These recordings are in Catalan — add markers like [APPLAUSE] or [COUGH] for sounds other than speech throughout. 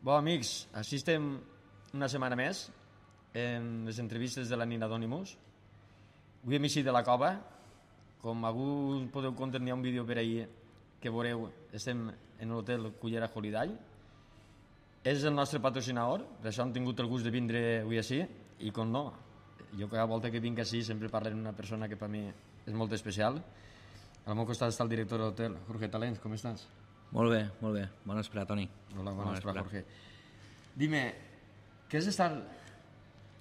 Bon, amics, així estem una setmana més en les entrevistes de la Nina Donimus. Avui hem eixit de la cova. Com algú podeu comptar, n'hi ha un vídeo per ahir que veureu. Estem en l'hotel Cullera Holiday. És el nostre patrocinador, per això hem tingut el gust de vindre avui així. I com no, jo cada volta que vinc així sempre parlo una persona que per mi és molt especial. Al meu costat està el director de l'hotel, Jorge Talens, com estàs? Molt bé, molt bé. Bona espera, Toni. Hola, bona, bona espera, Jorge. Dime, què és estar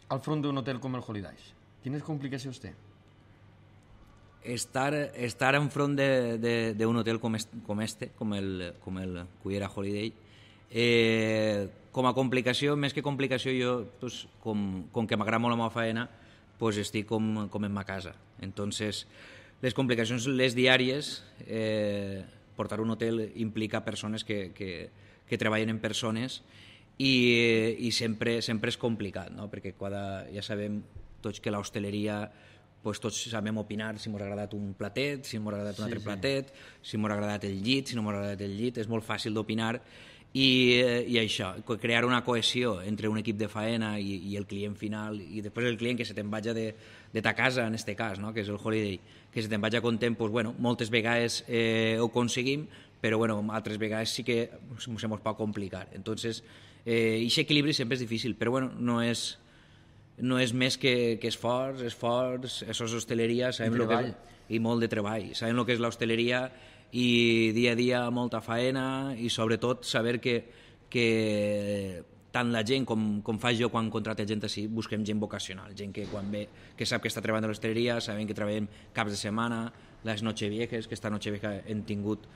al front d'un hotel com el Holidays? Quines complicacions té? Estar, estar en de d'un hotel com, est, com este, com el, com el Cuyera Holiday, eh, com a complicació, més que complicació, jo, pues, com, com que m'agrada molt la meva feina, pues estic com, com en ma casa. Entonces, les complicacions, les diàries, eh, portar un hotel implica persones que, que, que treballen en persones i, i sempre, sempre és complicat, no? perquè cada, ja sabem tots que l'hostaleria pues tots sabem opinar si m'ha ha agradat un platet, si m'ha ha agradat un sí, altre sí. platet, si m'ha ha agradat el llit, si no m'ha ha agradat el llit, és molt fàcil d'opinar i, i això, crear una cohesió entre un equip de faena i, i el client final i després el client que se te'n vaja de, de ta casa, en este cas, no? que és el Holiday, que si te'n vaig a content, pues, doncs, bueno, moltes vegades eh, ho aconseguim, però bueno, altres vegades sí que se mos pot complicar. Entonces, eh, aquest equilibri sempre és difícil, però bueno, no és, no és més que, que esforç, esforç, això és hosteleria, sabem lo que és, i molt de treball, sabem el que és l'hostaleria i dia a dia molta faena i sobretot saber que, que tant la gent com, com faig jo quan contracte gent així, busquem gent vocacional, gent que quan ve, que sap que està treballant a l'hostaleria, sabem que treballem caps de setmana, les noche vieques, que esta noche vieja hem tingut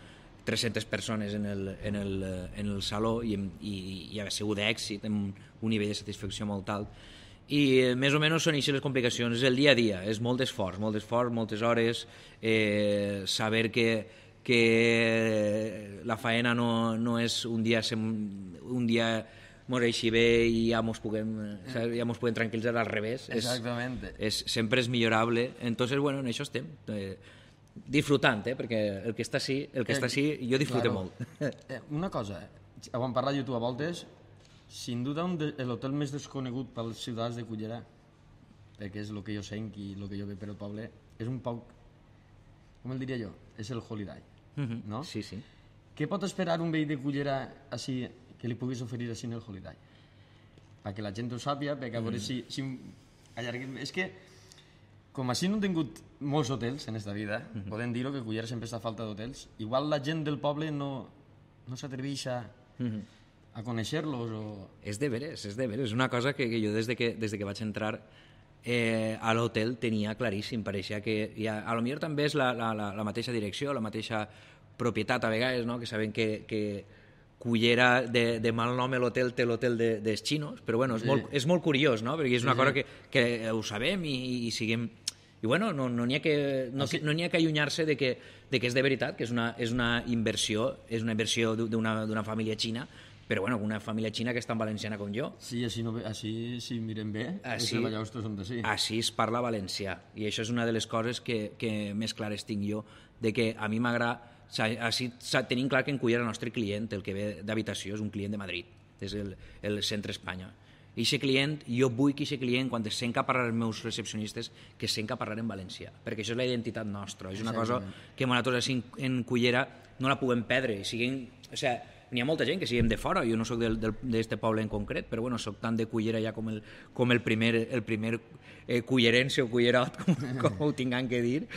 300 persones en el, en el, en el saló i, hem, i, i ha sigut d'èxit, amb un nivell de satisfacció molt alt. I eh, més o menys són així les complicacions, és el dia a dia, és molt d'esforç, molt d'esforç, moltes hores, eh, saber que que la faena no, no és un dia, un dia mos així bé i ja mos puguem, ja mos puguem tranquil·litzar al revés. Exactament. És, és, sempre és millorable. Entonces, bueno, en això estem. Eh, disfrutant, eh? perquè el que està així, el que eh, està així jo disfrute claro. molt. [LAUGHS] Eh, una cosa, quan parla YouTube a voltes, sin duda l'hotel més desconegut pels ciutadans de Cullerà, perquè és el que jo sent i el que jo veig per el poble, és un poc, com el diria jo, és el Holiday, uh mhm. -huh. no? Sí, sí. Què pot esperar un veí de Cullera així que li puguis oferir així en el Holiday. Perquè la gent ho sàpia, perquè a veure mm. si, si allarguem... És que com així no hem tingut molts hotels en esta vida, mm -hmm. podem dir-ho que Cullera sempre està falta d'hotels, igual la gent del poble no, no s'atreveix a, mm -hmm. a conèixer-los. O... És de veres, és de veres. És una cosa que, que jo des de que, des de que vaig entrar eh, a l'hotel tenia claríssim, pareixia que I a lo millor també és la, la, la, la mateixa direcció, la mateixa propietat a vegades, no? que saben que, que cullera de, de mal nom a l'hotel té l'hotel de, dels xinos, però bueno, és, sí. molt, és molt curiós, no? Perquè és una sí, cosa que, que ho sabem i, i siguem... I bueno, no n'hi no ha que, no, no ha que allunyar-se de, que, de que és de veritat, que és una, és una inversió, és una inversió d'una família xina però bueno, una família xina que és tan valenciana com jo. Sí, així, no, així si mirem bé, així, els són de sí. Així es parla valencià, i això és una de les coses que, que més clares tinc jo, de que a mi m'agrada així tenim clar que en Cullera el nostre client, el que ve d'habitació, és un client de Madrid, és el, el centre Espanya. I aquest client, jo vull que aquest client, quan es sent que parlar els meus recepcionistes, que sent que parlar en valencià, perquè això és la identitat nostra, és una cosa que nosaltres així en Cullera no la puguem perdre, i siguin, o sigui, n'hi ha molta gent que siguem de fora, jo no sóc d'aquest poble en concret, però bueno, sóc tant de Cullera ja com el, com el primer, el primer eh, cullerense o cullerot, [LAUGHS] com, com ho tinguem que dir,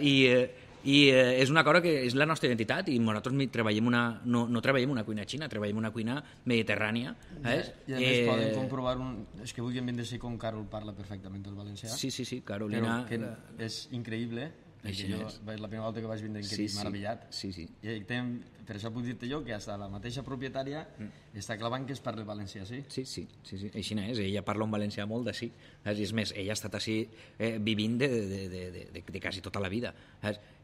i eh, i eh, és una cosa que és la nostra identitat i nosaltres treballem una, no, no treballem una cuina xina, treballem una cuina mediterrània. Eh? I, I a més eh, poden comprovar... Un... És que avui em vindré com Carol parla perfectament el valencià. Sí, sí, sí, Carolina... Però que és increïble així jo, és. La primera volta que vaig vindre inquiet, sí, sí. meravellat. Sí, sí. I tem, per això puc dir-te jo que hasta la mateixa propietària mm. està clavant que es parla valencià, sí? Sí, sí, sí, sí. així és. Ella parla un valencià molt de sí. És més, ella ha estat així eh, vivint de, de, de, de, de, de quasi tota la vida.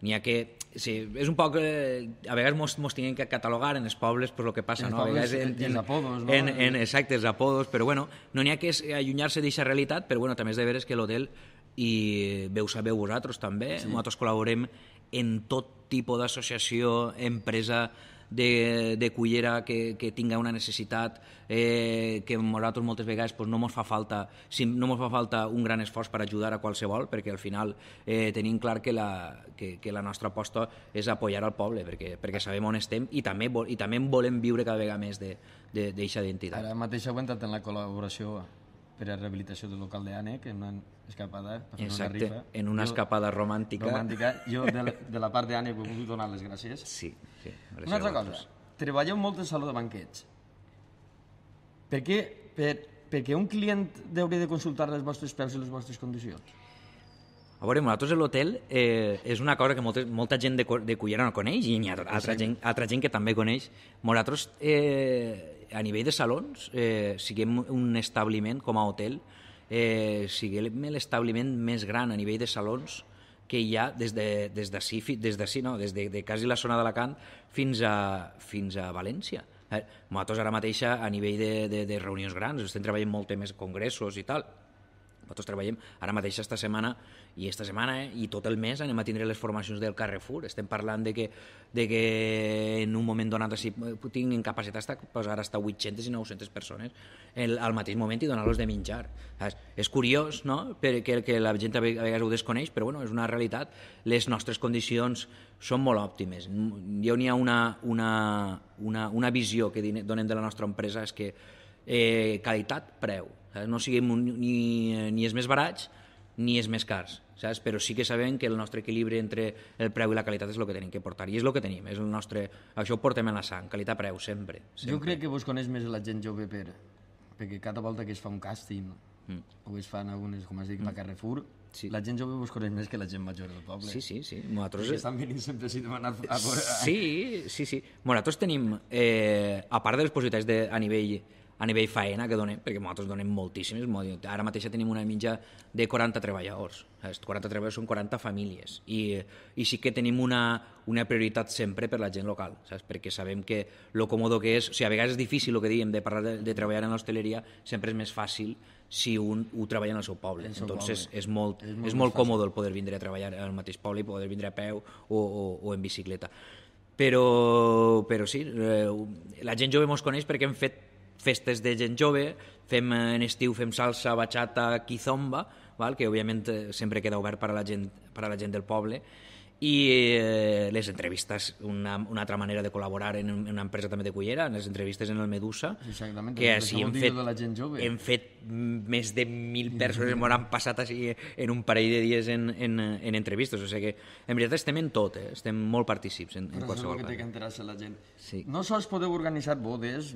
N'hi ha que... Sí, és un poc... Eh, a vegades mos, mos que catalogar en els pobles per lo que passa, en no? A en, en, en, apodos, no? en, en, exacte, els apodos, però bueno, no n'hi ha que eh, allunyar-se d'aquesta realitat, però bueno, també és de veres que l'hotel i veu sabeu vosaltres també, sí. nosaltres col·laborem en tot tipus d'associació, empresa de, de cullera que, que tinga una necessitat eh, que nosaltres moltes vegades pues, no ens fa falta si no ens fa falta un gran esforç per ajudar a qualsevol perquè al final eh, tenim clar que la, que, que la nostra aposta és apoyar al poble perquè, perquè sabem on estem i també, i també volem viure cada vegada més d'aquesta identitat. Ara mateix aguanta't entrat en la col·laboració per a rehabilitació del local d'Ànec en una escapada, per fer Exacte, una rifa. en una jo, escapada romàntica. Romàntica. Jo, de la, de la part d'Ànec, vull donar les gràcies. Sí, sí. Gràcies una altra cosa. Treballeu molt en saló de banquets. Per què, per, perquè un client hauria de consultar les vostres preus i les vostres condicions? A veure, nosaltres l'hotel eh, és una cosa que molta, molta gent de, de Cullera no coneix i hi ha altra, sí. gent, altra gent que també coneix. Nosaltres eh, a nivell de salons, eh, siguem un establiment com a hotel, eh, siguem l'establiment més gran a nivell de salons que hi ha des de, des de, sí, des de, sí, no, des de, de quasi la zona d'Alacant fins a, fins a València. Eh, nosaltres ara mateixa a nivell de, de, de reunions grans estem treballant molt temes congressos i tal, nosaltres treballem ara mateix esta setmana i esta setmana eh, i tot el mes anem a tindre les formacions del Carrefour. Estem parlant de que, de que en un moment donat si en capacitat hasta, pues ara està 800 i 900 persones el, al mateix moment i donar-los de menjar. És, és curiós, no?, perquè que la gent a vegades ho desconeix, però bueno, és una realitat. Les nostres condicions són molt òptimes. Ja n'hi ha una, una, una, una visió que donem de la nostra empresa és que eh, qualitat, preu no siguem un, ni, ni els més barats ni els més cars, saps? però sí que sabem que el nostre equilibri entre el preu i la qualitat és el que tenim que portar, i és el que tenim, és el nostre... això ho portem en la sang, qualitat-preu, sempre, sempre. Jo crec que vos coneix més la gent jove, per, perquè cada volta que es fa un càsting, mm. o es fan algunes, com has dit, mm. la Carrefour, sí. la gent jove vos coneix més que la gent major del poble. Sí, sí, sí. Nosaltres... Que estan venint sempre així demanant... A... Sí, sí, sí. nosaltres tenim, eh, a part de les possibilitats de, a nivell a nivell faena que donem, perquè nosaltres donem moltíssims, ara mateix tenim una mitja de 40 treballadors, 40 treballadors són 40 famílies, i, i sí que tenim una, una prioritat sempre per la gent local, saps? perquè sabem que lo còmodo que és, o sigui, a vegades és difícil el que diem de parlar de, de treballar en l'hostaleria, sempre és més fàcil si un ho treballa en el seu poble. El seu Entonces poble. és molt, és molt, és molt còmode el poder vindre a treballar al mateix poble i poder vindre a peu o, o, o en bicicleta. Però, però sí, eh, la gent jove ens coneix perquè hem fet festes de gent jove, fem eh, en estiu fem salsa, bachata, quizomba, val? que òbviament eh, sempre queda obert per a la gent, per a la gent del poble, i eh, les entrevistes, una, una altra manera de col·laborar en, una empresa també de Cullera, en les entrevistes en el Medusa, Exactament, que així hem fet, de la gent jove. hem fet més de mil persones, m'ho han passat així en un parell de dies en, en, en entrevistes, o sigui que en veritat estem en tot, eh? estem molt partícips en, en qualsevol cosa. que té que enterar-se la gent. Sí. No sols podeu organitzar bodes,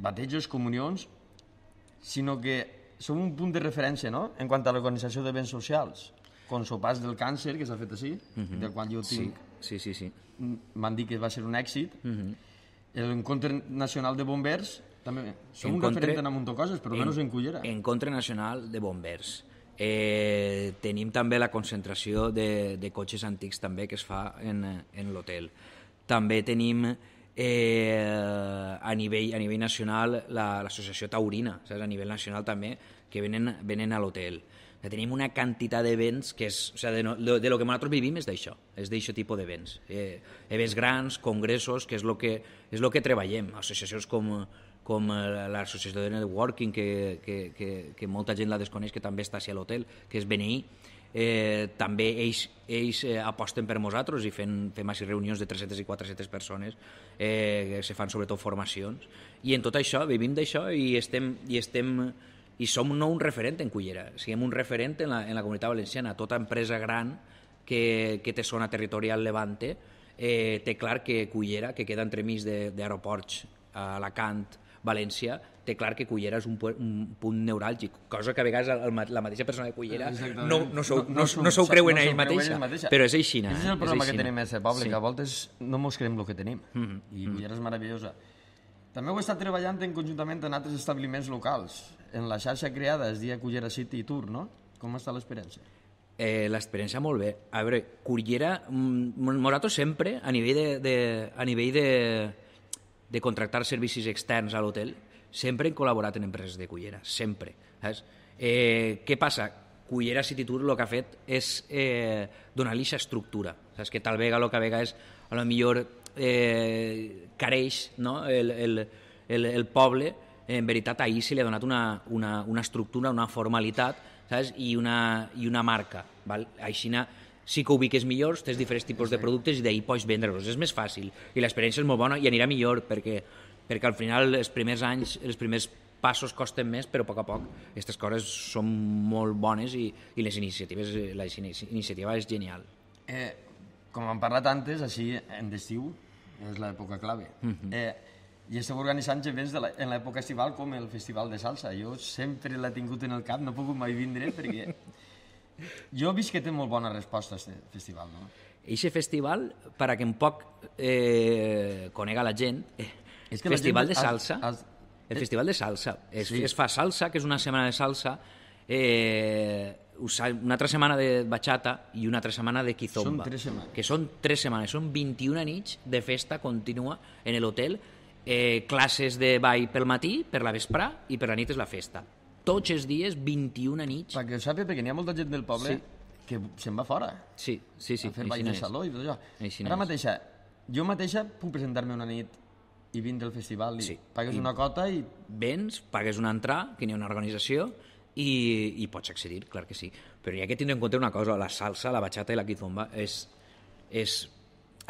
batejos, comunions, sinó que som un punt de referència no? en quant a l'organització de béns socials. Com sopars del càncer, que s'ha fet així, uh mhm. -huh. del qual jo tinc... Sí, sí, sí. sí. M'han dit que va ser un èxit. Uh mhm. -huh. L'encontre nacional de bombers, també som Encontre... un referent en amunt coses, però en... almenys en Cullera. Encontre nacional de bombers. Eh, tenim també la concentració de, de cotxes antics també que es fa en, en l'hotel. També tenim eh, a, nivell, a nivell nacional l'associació la, taurina, saps? a nivell nacional també, que venen, venen a l'hotel. Ja tenim una quantitat d'events que és, o sigui, de, no, de, de lo que nosaltres vivim és d'això, és d'això tipus d'events. Eh, events grans, congressos, que és el que, és lo que treballem. Associacions com, com eh, l'associació de networking, que, que, que, que molta gent la desconeix, que també està a l'hotel, que és BNI, eh, també ells, ells eh, aposten per nosaltres i fent, fem així reunions de 300 i 400 persones eh, que se fan sobretot formacions i en tot això, vivim d'això i estem, i estem i som no un referent en Cullera, siguem un referent en la, en la comunitat valenciana. Tota empresa gran que, que té zona territorial Levante eh, té clar que Cullera, que queda entremig d'aeroports a Alacant, València, té clar que Cullera és un, un punt neuràlgic, cosa que a vegades el, el, la mateixa persona de Cullera no, no, no, sou, no, no, no, no s'ho creuen no ell mateixa, però és així. Aquest és el problema és que tenim a ser poble, sí. que a voltes no mos creem el que tenim, mm -hmm. i mm-hmm. Cullera és meravellosa. També heu estat treballant en conjuntament en altres establiments locals. En la xarxa creada es dia Cullera City Tour, no? Com està l'experiència? Eh, l'experiència molt bé. A veure, Cullera, Morato mm, sempre, a nivell de, de, a nivell de, de contractar servicis externs a l'hotel, Sempre hem col·laborat en empreses de Cullera, sempre. Saps? Eh, què passa? Cullera City Tour el que ha fet és eh, donar-li aquesta estructura. Saps que tal vegada el que vega és, a lo millor, eh, careix no? el, el, el, el poble, en veritat ahir se li ha donat una, una, una estructura, una formalitat saps? I, una, i una marca. Val? Així sí que ubiques millor, tens diferents tipus de productes i d'ahir pots vendre-los, és més fàcil i l'experiència és molt bona i anirà millor perquè perquè al final els primers anys, els primers passos costen més, però a poc a poc aquestes coses són molt bones i, i les iniciatives, eh, la iniciativa és genial. Eh, com hem parlat antes, així en d'estiu és l'època clave. Mm -hmm. eh, i estem organitzant events de la, en l'època estival com el Festival de Salsa. Jo sempre l'he tingut en el cap, no he pogut mai vindre perquè... Jo he vist que té molt bona resposta aquest eh, festival, no? Eixe festival, per a que un poc eh, conega la gent, eh, és que Festival gent... de salsa. Has, has... El eh, festival de salsa. Es, sí. es fa salsa, que és una setmana de salsa, eh, una altra setmana de bachata i una altra setmana de kizomba. Són tres setmanes. Que són tres setmanes, són 21 nits de festa contínua en l'hotel, eh, classes de ball pel matí, per la vesprà i per la nit és la festa. Tots els dies, 21 nits. Perquè ho sàpiga, perquè n'hi ha molta gent del poble sí. que se'n va fora. Sí, sí, sí. A fer ball de saló i tot això. Ara mateixa, jo mateixa puc presentar-me una nit i vins al festival i sí. pagues I una cota i... Vens, pagues una entrada, que n'hi ha una organització, i, i pots accedir, clar que sí. Però hi ha que tindre en compte una cosa, la salsa, la bachata i la kizomba és... és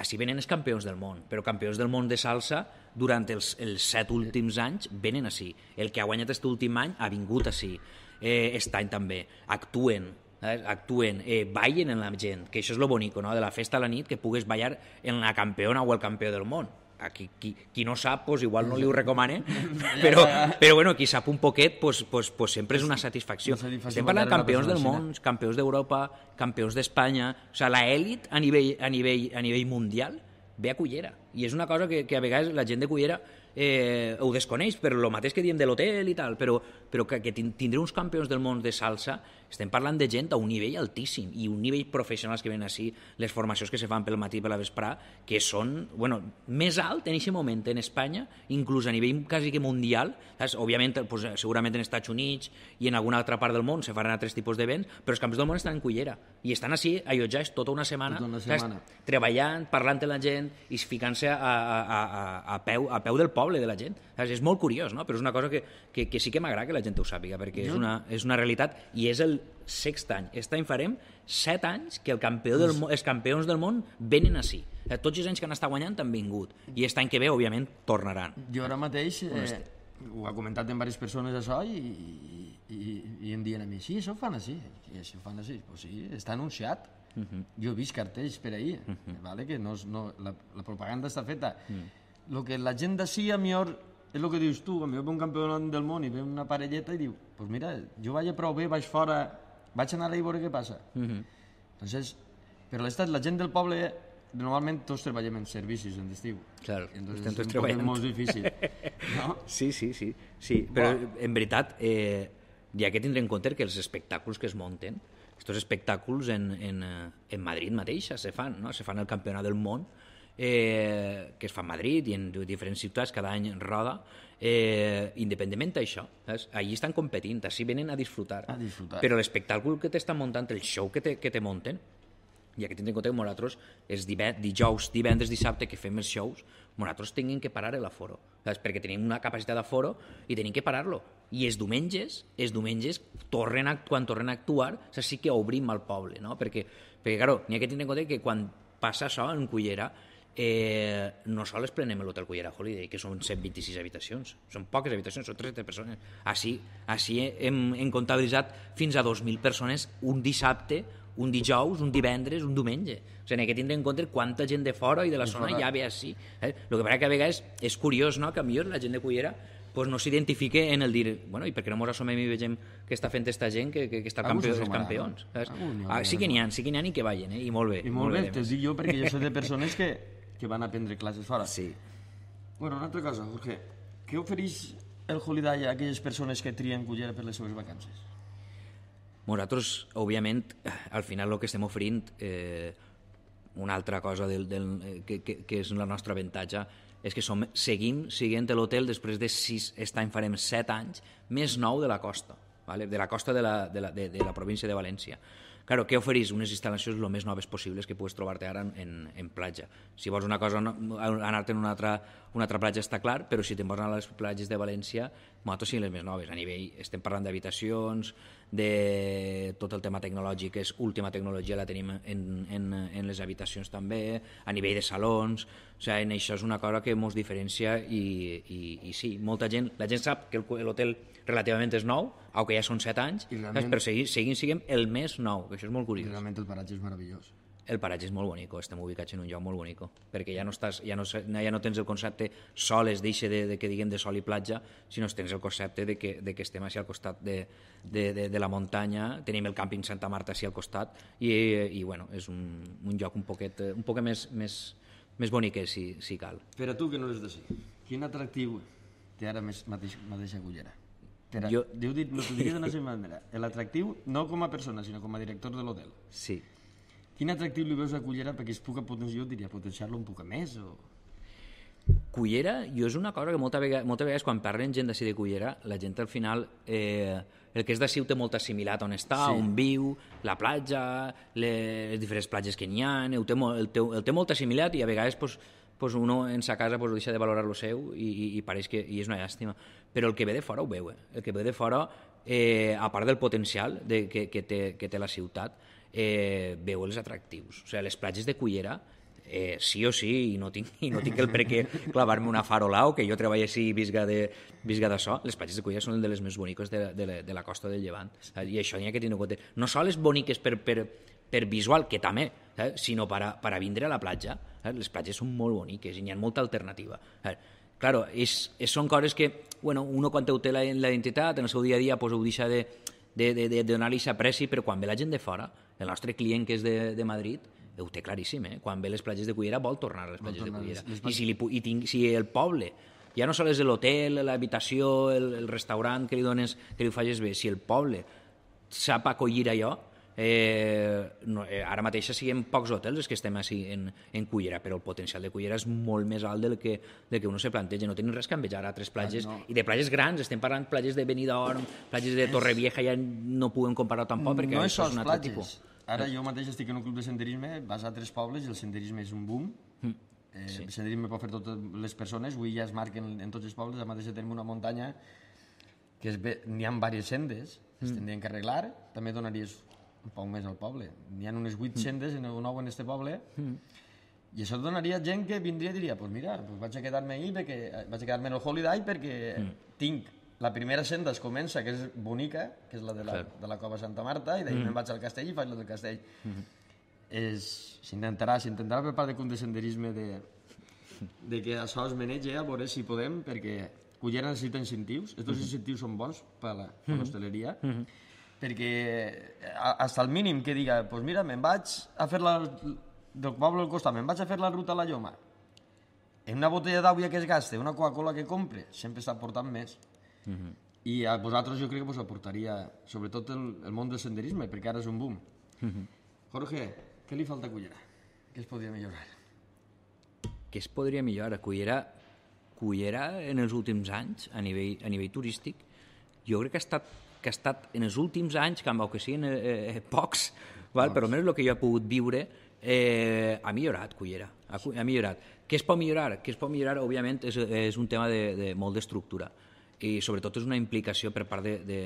així venen els campions del món, però campions del món de salsa durant els, els set últims anys venen així. El que ha guanyat aquest últim any ha vingut així. Eh, aquest any també. Actuen, eh, actuen, eh, ballen en la gent, que això és lo bonico, no? de la festa a la nit, que pugues ballar en la campiona o el campió del món aquí, qui, qui no sap, pues, doncs igual no li ho recomane, però, però bueno, qui sap un poquet, pues, pues, pues sempre és una satisfacció. Una satisfacció Estem parlant de campions del món, campions d'Europa, campions d'Espanya, o sigui, l'elit a, nivell, a, nivell, a nivell mundial ve a Cullera, i és una cosa que, que a vegades la gent de Cullera eh, ho desconeix per lo mateix que diem de l'hotel i tal, però, però que, que tindré uns campions del món de salsa, estem parlant de gent a un nivell altíssim i un nivell professional que venen així, les formacions que se fan pel matí per la vesprà, que són, bueno, més alt en aquest moment en Espanya, inclús a nivell quasi que mundial, saps? òbviament, pues, segurament en Estats Units i en alguna altra part del món se faran altres tipus d'events, però els campions del món estan en cullera i estan així allotjats tota una setmana, tota una setmana. Saps? treballant, parlant amb la gent i ficant-se a, a, a, a, peu, a peu del poble poble de la gent. És, és molt curiós, no? però és una cosa que, que, que sí que m'agrada que la gent ho sàpiga, perquè no. és, una, és una realitat i és el sext any. Aquest any farem set anys que el campió del, els campions del món venen així. Tots els anys que han estat guanyant han vingut. I aquest any que ve, òbviament, tornaran. Jo ara mateix... Eh, ho ha comentat amb diverses persones això i, i, i em diuen a mi, sí, això ho fan així, i això ho fan així, pues sí, està anunciat, Uh mhm. -huh. Jo he vist cartells per ahir, uh mhm. -huh. vale? que no, no, la, la propaganda està feta. Uh mm. -huh el que la gent d'ací, a millor, és el que dius tu, a millor ve un campionat del món i ve una parelleta i diu, doncs pues mira, jo vaig prou bé, vaig fora, vaig anar a i veure què passa. Uh mhm. -huh. Entonces, però l'estat, la gent del poble, normalment tots treballem en servicis en estiu. Clar, Entonces, estem tots treballant. És molt difícil. no? [LAUGHS] Sí, sí, sí. sí però, bueno. en veritat, eh, ja que tindre en compte que els espectacles que es monten, aquests espectacles en, en, eh, en Madrid mateixa se fan, no? se fan el campionat del món, eh, que es fa a Madrid i en diferents ciutats cada any roda, eh, independentment d'això, allí estan competint, així venen a disfrutar. A disfrutar. Però l'espectacle que t'estan muntant, el show que te, que te munten, i aquest en compte que nosaltres els dijous, divendres, dissabte que fem els shows, nosaltres tenim que parar l'aforo, perquè tenim una capacitat d'aforo i tenim que parar-lo. I els diumenges, els diumenges, tornen a, quan tornen a actuar, sí que obrim al poble, no? Perquè, perquè claro, n'hi ha que tenir en compte que quan passa això en Cullera, Eh, no nosaltres prenem l'hotel Cullera Holiday, que són 126 habitacions. Són poques habitacions, són 30 persones. Així, així hem, hem comptabilitzat fins a 2.000 persones un dissabte, un dijous, un divendres, un diumenge. O sigui, aquest tindre en compte quanta gent de fora i de la zona ja ve així. Eh? El que passa que a vegades és curiós, no?, que millor la gent de Cullera pues no s'identifique en el dir, bueno, i per què no mos assumem i vegem què està fent aquesta gent que, que, que està campió dels campions? Ah, sí que n'hi ha, sí que n'hi ha i que ballen, eh? i molt bé. I molt, molt bé, bé t'ho dic jo perquè jo sé de persones que que van a prendre classes fora. Sí. Bueno, una altra cosa, Jorge. Què ofereix el Holiday a aquelles persones que trien Cullera per les seves vacances? Nosaltres, òbviament, al final el que estem oferint, eh, una altra cosa del, del, eh, que, que, que és la nostra avantatge, és que som, seguim seguint l'hotel després de sis, aquest any farem set anys, més nou de la costa, vale? de la costa de la, de la, de, de la província de València. Claro, què oferís? Unes instal·lacions el més noves possibles que puguis trobar-te ara en, en, platja. Si vols una cosa, anar-te en una altra, una altra platja està clar, però si te'n vols anar a les platges de València, moltes siguin les més noves. A nivell, estem parlant d'habitacions, de tot el tema tecnològic és última tecnologia, la tenim en, en, en les habitacions també, a nivell de salons, o sigui, en això és una cosa que ens diferencia i, i, i sí, molta gent, la gent sap que l'hotel relativament és nou, o que ja són 7 anys, realment, però seguim, seguim siguem el més nou, que això és molt curiós. Realment el paratge és meravellós el paratge és molt bonic, estem ubicats en un lloc molt bonic, perquè ja no, estàs, ja no, ja no tens el concepte soles d'eixe de, de, que diguem de sol i platja, sinó que tens el concepte de que, de que estem així al costat de, de, de, de la muntanya, tenim el càmping Santa Marta així al costat, i, i bueno, és un, un lloc un poquet, un poquet més, més, més bonic, si, si cal. Per a tu, que no eres d'ací, quin atractiu té ara més, mateix, mateixa Cullera? Espera, jo... Diu, dit, no t'ho diré d'una segona manera. L'atractiu, no com a persona, sinó com a director de l'hotel. Sí. Quin atractiu li veus a Cullera perquè es puga potenciar, jo diria, potenciar-lo un poc més? O... Cullera, jo és una cosa que molta vegada, molta vegades quan parlen gent de si de Cullera, la gent al final, eh, el que és de si té molt assimilat on està, sí. on viu, la platja, les, diferents platges que n'hi ha, el eh, té, molt, el, té, el té molt assimilat i a vegades pues, pues uno en sa casa pues, deixa de valorar lo seu i, i, i pareix que i és una llàstima. Però el que ve de fora ho veu, eh? el que ve de fora, eh, a part del potencial de, que, que, té, que té la ciutat, eh, veu els atractius. O sigui, les platges de Cullera eh, sí o sí, i no tinc, i no tinc el per què clavar-me una farola o que jo treballi així i visga de, visga de so, les platges de Cullera són de les més boniques de, de, de la costa del Llevant. Eh, I això n'hi ha que tenir en compte. No són les boniques per, per, per visual, que també, eh, sinó per a, per a vindre a la platja. Eh? Les platges són molt boniques i n'hi ha molta alternativa. Eh? Claro, és, és, són coses que bueno, uno quan ho té la, la identitat, en el seu dia a dia, pues, ho deixa de, de, de, de donar-li apreci, però quan ve la gent de fora, el nostre client, que és de, de Madrid, eh, ho té claríssim, eh? Quan ve les platges de Cullera vol tornar a les platges de Cullera. I si, li, i tinc, si el poble ja no sols l'hotel, l'habitació, el, el restaurant que li dones, que li ho facis bé, si el poble sap acollir allò, eh, no, eh, ara mateix siguem pocs hotels els que estem així en, en Cullera, però el potencial de Cullera és molt més alt del que, del que uno se planteja. No tenim res que envejar a altres platges, ah, no. i de platges grans, estem parlant platges de Benidorm, platges de Torrevieja, ja no podem comparar tampoc, mm, perquè no això és un altre platges. tipus Ara jo mateix estic en un club de senderisme basat a tres pobles i el senderisme és un boom. Mm. Eh, sí. El senderisme pot fer totes les persones, avui ja es marquen en tots els pobles, ara mateix tenim una muntanya que n'hi ha diverses sendes, mm. es tindrien que arreglar, també donaries un poc més al poble. N'hi ha unes 8 mm. sendes en el nou en este poble, mm. i això donaria gent que vindria i diria, pues mira, pues vaig a quedar-me ahí, perquè, eh, vaig a quedar-me en el Holiday perquè mm. tinc la primera senda es comença, que és bonica, que és la de la, de la Cova Santa Marta, i d'ahir mm. Mm-hmm. me'n vaig al castell i faig la del castell. Mm. S'intentarà, s'intentarà per part de condescenderisme de, de que això es menege, a veure si podem, perquè Cullera necessita incentius, aquests mm mm-hmm. incentius són bons per la, per hostaleria, mm -hmm. perquè fins al mínim que diga, doncs pues mira, me'n vaig a fer la... del poble al costat, me'n vaig a fer la ruta a la Lloma, en una botella d'àvia que es gaste, una Coca-Cola que compre, sempre està portant més. -huh. I a vosaltres jo crec que vos aportaria, sobretot el, el món del senderisme, perquè ara és un boom. Uh -huh. Jorge, què li falta a Cullera? Què es podria millorar? Què es podria millorar? A Cullera, Cullera en els últims anys, a nivell, a nivell turístic, jo crec que ha estat que ha estat en els últims anys, que amb que siguin eh, eh, pocs, val? Pocs. però almenys el que jo he pogut viure, eh, ha millorat, Cullera, ha, ha millorat. Què es pot millorar? Què es pot millorar, òbviament, és, és un tema de, de molt d'estructura i sobretot és una implicació per part de... de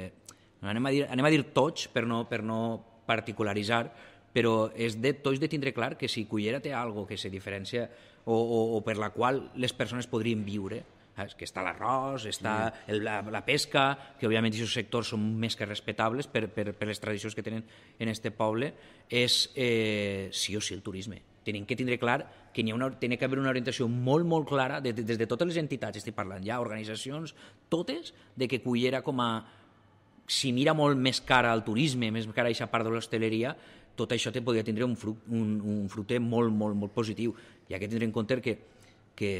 no anem, a dir, anem a dir tots per no, per no particularitzar, però és de tots de tindre clar que si Cullera té algo que se diferència o, o, o per la qual les persones podrien viure, saps? que està l'arròs, està mm. el, la, la pesca, que òbviament aquests sectors són més que respectables per, per, per les tradicions que tenen en este poble, és eh, sí o sí el turisme tenim que tindre clar que hi ha una, tenia que haver una orientació molt, molt clara de, de, des de totes les entitats, estic parlant ja, organitzacions, totes, de que Cullera com a... Si mira molt més cara al turisme, més cara a aquesta part de l'hostaleria, tot això te podria tindre un, fruit, un, un fruter molt, molt, molt positiu. I ha que tindre en compte que, que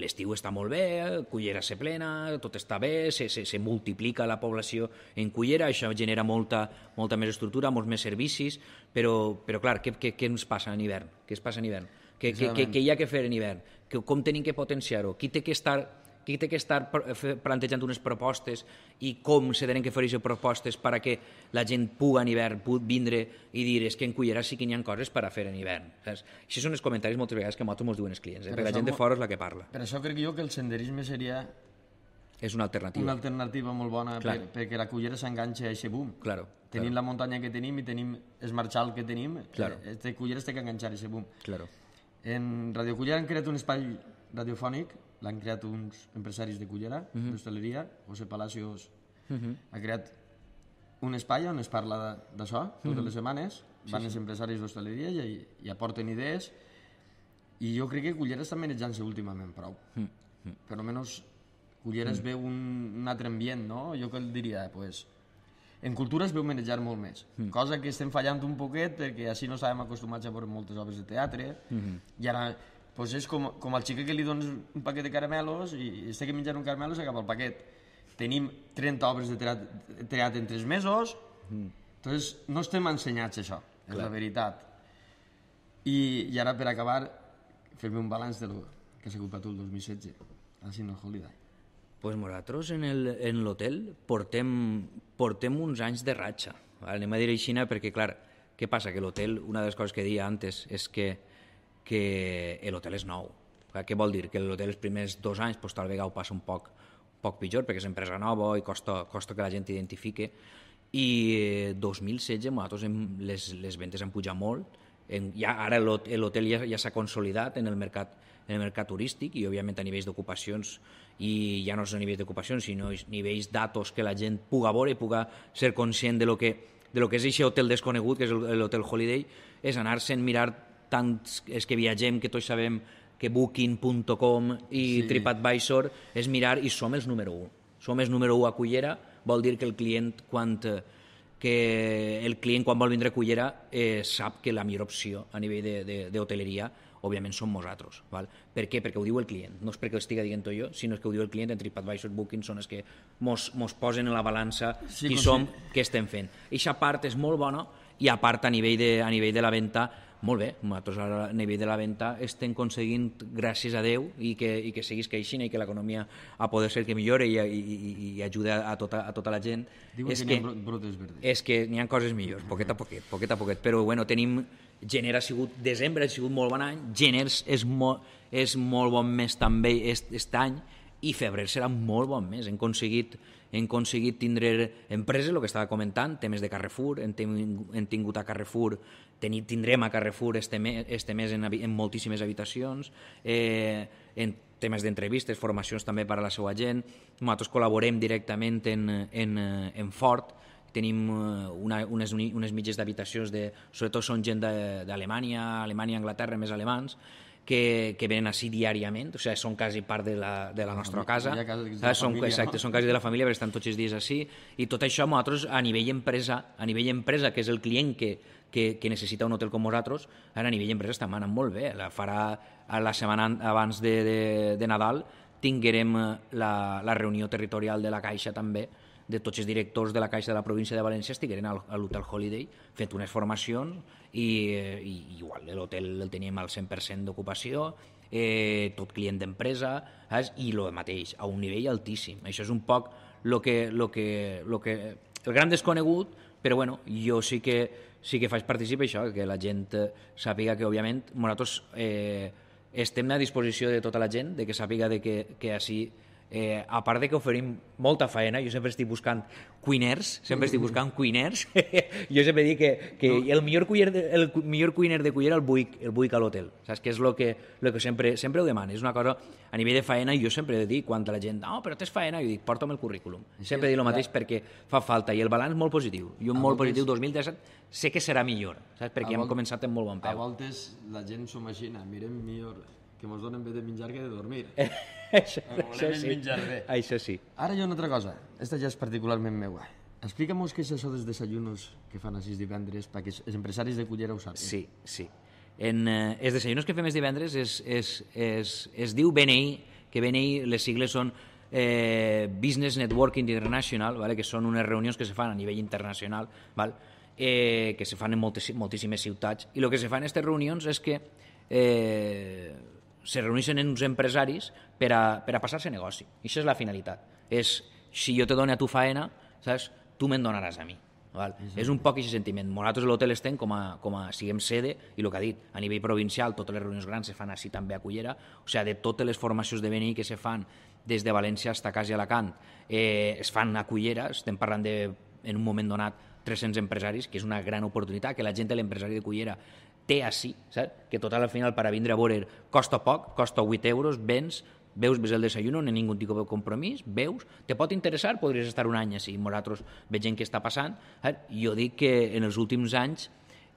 l'estiu està molt bé, Cullera se plena, tot està bé, se, se, se multiplica la població en Cullera, això genera molta, molta més estructura, molts més servicis, però, però clar, què, què, què ens passa en hivern? Què es passa en hivern? Què, què, què, què hi ha que fer en hivern? Que, com tenim que potenciar-ho? Qui té que estar qui té que estar eh, plantejant unes propostes i com se tenen que fer aquestes propostes perquè que la gent puga en hivern pugui vindre i dir és que en Cullera sí que n'hi ha coses per a fer en hivern. Saps? Així són els comentaris moltes vegades que moltes ens diuen els clients, eh? perquè la gent de fora és la que parla. Per això crec jo que el senderisme seria és una alternativa. Una alternativa molt bona per, perquè la cullera s'enganxa a aquest boom. Claro, tenim claro. la muntanya que tenim i tenim el marxal que tenim. Claro. Eh, este cullera té que enganxar a aquest boom. Claro. En Radio Cullera han creat un espai radiofònic l'han creat uns empresaris de Cullera, uh mhm. -huh. d'hostaleria, José Palacios uh mhm. -huh. ha creat un espai on es parla d'això mhm. totes uh -huh. les setmanes, van sí, els empresaris d'hostaleria i, i aporten idees, i jo crec que Cullera està menjant se últimament prou. Uh -huh. Per almenys Cullera uh -huh. es veu un, un altre ambient, no? Jo que el diria, pues, en cultura es veu manejar molt més, mm. cosa que estem fallant un poquet perquè així no estàvem acostumats a veure moltes obres de teatre mm -hmm. i ara pues és com, com el xiquet que li dones un paquet de caramelos i, està que menjant un caramelo s'acaba el paquet. Tenim 30 obres de teatre, teatre en 3 mesos, mm. Entonces, no estem ensenyats això, és Clar. la veritat. I, I ara, per acabar, fer-me un balanç de lo que ha sigut per tu el 2016, a Sino Holiday. Pues nosaltres en l'hotel portem, portem uns anys de ratxa. Anem a dir aixina perquè, clar, què passa? Que l'hotel, una de les coses que deia antes és que que l'hotel és nou. Què vol dir? Que l'hotel els primers dos anys pues, doncs, tal vegada ho passa un poc, un poc pitjor perquè és empresa nova i costa, costa que la gent identifique i 2016 eh, nosaltres hem, les, les ventes han pujat molt en, ja, ara l'hotel ja, ja s'ha consolidat en el mercat en el mercat turístic i òbviament a nivells d'ocupacions i ja no són nivells d'ocupacions sinó nivells datos que la gent puga veure i puga ser conscient de lo que, de lo que és aquest hotel desconegut que és l'hotel Holiday és anar-se'n mirar tant els que viatgem que tots sabem que Booking.com i sí. TripAdvisor és mirar i som els número 1. Som els número 1 a Cullera, vol dir que el client quan que el client quan vol vindre a Cullera eh, sap que la millor opció a nivell d'hoteleria òbviament som nosaltres. Val? Per què? Perquè ho diu el client. No és perquè ho estigui dient jo, sinó que ho diu el client en TripAdvisor, Booking, són els que mos, mos posen en la balança sí, qui som, sí. què estem fent. Eixa part és molt bona i a part a nivell de, a nivell de la venda molt bé, nosaltres ara a nivell de la venda estem aconseguint, gràcies a Déu, i que, i que seguís creixent i que l'economia a poder ser que millore i, i, i, i ajuda a tota, a tota la gent. Diuen és que, que n'hi ha És que n'hi ha coses millors, poquet a poquet, poquet a poquet, però bueno, tenim gener ha sigut desembre, ha sigut molt bon any, gener és mo, és molt bon mes també aquest any, i febrer serà molt bon mes. Hem aconseguit hem aconseguit tindre empreses, el que estava comentant, temes de Carrefour, hem, hem tingut a Carrefour, tenir, tindrem a Carrefour este, me, este mes en, en moltíssimes habitacions, eh, en temes d'entrevistes, formacions també per a la seva gent. Nosaltres col·laborem directament en, en, en Ford, tenim eh, una, unes, unes mitges d'habitacions, de, sobretot són gent d'Alemanya, Alemanya, Anglaterra, més alemans, que, que venen així diàriament, o sigui, són quasi part de la, de la nostra casa, ja casa de la són, família, exacte, no? són quasi de la família, perquè estan tots els dies així, i tot això nosaltres a nivell empresa, a nivell empresa, que és el client que, que, que necessita un hotel com vosaltres, ara a nivell empresa està manant molt bé, la farà la setmana abans de, de, de Nadal, tinguerem eh, la, la reunió territorial de la Caixa també, de tots els directors de la Caixa de la província de València estigueren a l'Hotel Holiday fent unes formacions i, eh, i igual l'hotel el teníem al 100% d'ocupació, eh, tot client d'empresa, i el mateix, a un nivell altíssim. Això és un poc lo que, lo que, lo que, el gran desconegut, però bueno, jo sí que, sí que faig participar això, que la gent eh, sàpiga que, òbviament, nosaltres eh, estem a disposició de tota la gent, de que sàpiga de que, que així Eh, a part de que oferim molta feina, jo sempre estic buscant cuiners, sempre estic buscant cuiners. [LAUGHS] jo sempre dic que, que el, millor cuiner de, el millor cuiner de cuiner el buic, el buic a l'hotel. Saps que és el que, lo que sempre, sempre ho demano. És una cosa a nivell de feina, jo sempre dit quan la gent, no, oh, però tens feina, jo dic, porta'm el currículum. Sempre he dic el mateix clar. perquè fa falta i el balanç molt positiu. i un molt positiu 2017 sé que serà millor, saps? Perquè a hem voltes, començat amb molt bon peu. A voltes la gent s'ho imagina, mirem millor que ens donen bé de menjar que de dormir. [LAUGHS] això, eh, això, sí. menjar bé. Això sí. Ara hi ha una altra cosa. Esta ja és particularment meua. Explica'm-nos què és això dels desayunos que fan així divendres perquè els empresaris de Cullera ho saben. Sí, sí. En, eh, els desayunos que fem els divendres es, es, es, es diu BNI, que BNI les sigles són eh, Business Networking International, vale? que són unes reunions que se fan a nivell internacional, val? Eh, que se fan en moltes, moltíssimes ciutats, i el que se fan en aquestes reunions és que eh, se reuneixen en uns empresaris per a, per a passar-se negoci. I això és la finalitat. És, si jo te dono a tu faena, saps? tu me'n donaràs a mi. Val? Mhm. És un poc aquest sentiment. Nosaltres l'hotel estem com a, com a, siguem sede, i el que ha dit, a nivell provincial totes les reunions grans se fan així també a Cullera, o sigui, de totes les formacions de BNI que se fan des de València fins a quasi Alacant, eh, es fan a Cullera, estem parlant de, en un moment donat, 300 empresaris, que és una gran oportunitat, que la gent de l'empresari de Cullera té així, saps? que total al final per a vindre a veure costa poc, costa 8 euros, vens, veus, més el desayuno, no hi ha ningú tipus de compromís, veus, te pot interessar, podries estar un any així, nosaltres veiem què està passant. Saps? Jo dic que en els últims anys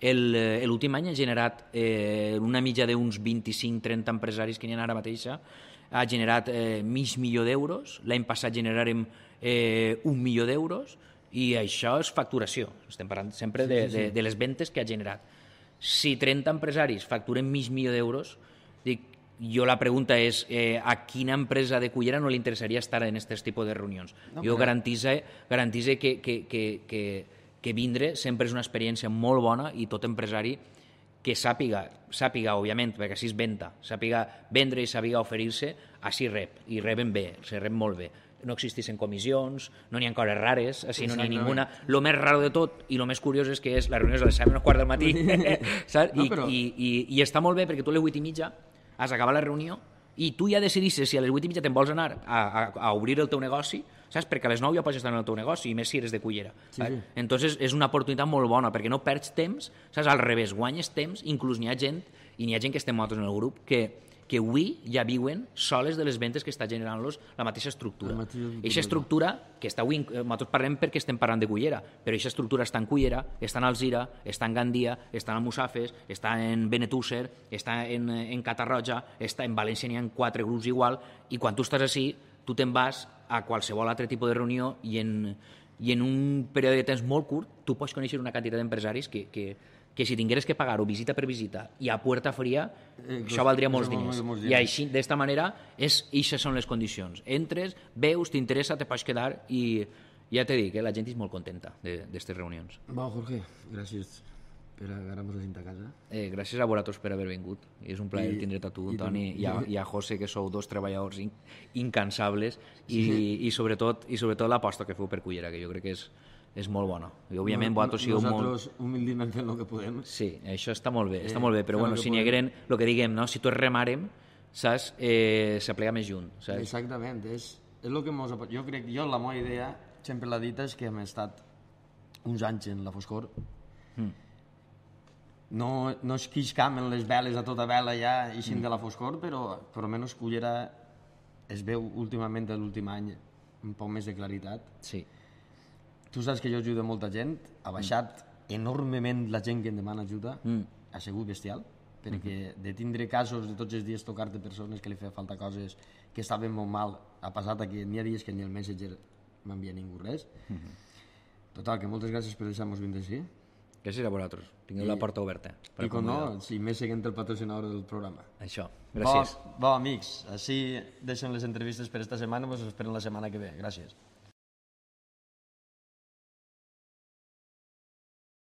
eh, L'últim any ha generat eh, una mitja d'uns 25-30 empresaris que n'hi ha ara mateixa, eh, ha generat eh, mig milió d'euros, l'any passat generarem eh, un milió d'euros, i això és facturació, estem parlant sempre de, de, de les ventes que ha generat si 30 empresaris facturen mig milió d'euros, dic, jo la pregunta és eh, a quina empresa de Cullera no li interessaria estar en aquest tipus de reunions? jo garantitze, garantitze que, que, que, que, que vindre sempre és una experiència molt bona i tot empresari que sàpiga, sàpiga, òbviament, perquè així es venta, sàpiga vendre i sàpiga oferir-se, així rep, i reben bé, se rep molt bé no existissin comissions, no n'hi ha coses rares, així no n'hi ha ninguna. Lo més raro de tot i lo més curiós és que és la reunió és a les 7 menys quart del matí, [LAUGHS] saps? No, però... I, i, i, I està molt bé perquè tu a les 8 i mitja has acabat la reunió i tu ja decidissis si a les 8 i mitja te'n vols anar a, a, a obrir el teu negoci saps? Perquè a les 9 ja pots estar en el teu negoci, i més si eres de cullera. Sí, sí. Entonces és una oportunitat molt bona, perquè no perds temps, saps? Al revés, guanyes temps, inclús n'hi ha gent, i n'hi ha gent que estem nosaltres en el grup, que que avui ja viuen soles de les ventes que està generant-los la mateixa estructura. mateixa estructura, que està avui, eh, nosaltres parlem perquè estem parlant de Cullera, però aquesta estructura està en Cullera, està en Alzira, està en Gandia, està en Musafes, està en Benetússer, està en, eh, en Catarroja, està en València, n'hi ha quatre grups igual, i quan tu estàs així, tu te'n vas a qualsevol altre tipus de reunió i en, i en un període de temps molt curt tu pots conèixer una quantitat d'empresaris que, que, que si tingueres que pagar-ho visita per visita i a puerta fria, eh, això valdria molts diners. molt, molt I així, d'esta manera, és, ixes són les condicions. Entres, veus, t'interessa, te pots quedar i ja te dic, eh, la gent és molt contenta d'aquestes reunions. Va, Jorge, gràcies per agarrar-nos la cinta a casa. Eh, gràcies a vosaltres per haver vingut. És un plaer tindre a tu, i, Toni, i, i, a, i a José, que sou dos treballadors in, incansables, i, sí. i, i, sobretot, i sobretot l'aposta que feu per Cullera, que jo crec que és, és molt bona. I, òbviament, no, vosaltres sigueu molt... Nosaltres, humildament, fent el que podem. Sí, això està molt bé, eh, està molt bé, però, bueno, si hagueren, el que diguem, no? si tots remarem, saps, eh, s'aplega més junt, saps? Exactament, és, és el que mos... Jo crec, jo la meva idea, sempre l'ha dit, és que hem estat uns anys en la foscor, mm. no, no es quiscam en les veles a tota vela ja, eixint mm. de la foscor, però per almenys Cullera es veu últimament, de l'últim any, un poc més de claritat. Sí Tu saps que jo ajudo molta gent, ha mm. baixat mm. enormement la gent que em demana ajuda, mm. ha sigut bestial, perquè mm -hmm. de tindre casos de tots els dies tocar-te persones que li feia falta coses que estaven molt mal, ha passat que n'hi ha dies que ni el Messenger m'envia ningú res. Mm -hmm. Total, que moltes gràcies per deixar-nos vindre així. Gràcies a vosaltres. Tingueu I, la porta oberta. Per I com no, si més seguint el patrocinador del programa. Això. Gràcies. Bo, bo amics, així deixen les entrevistes per esta setmana, vos esperen la setmana que ve. Gràcies.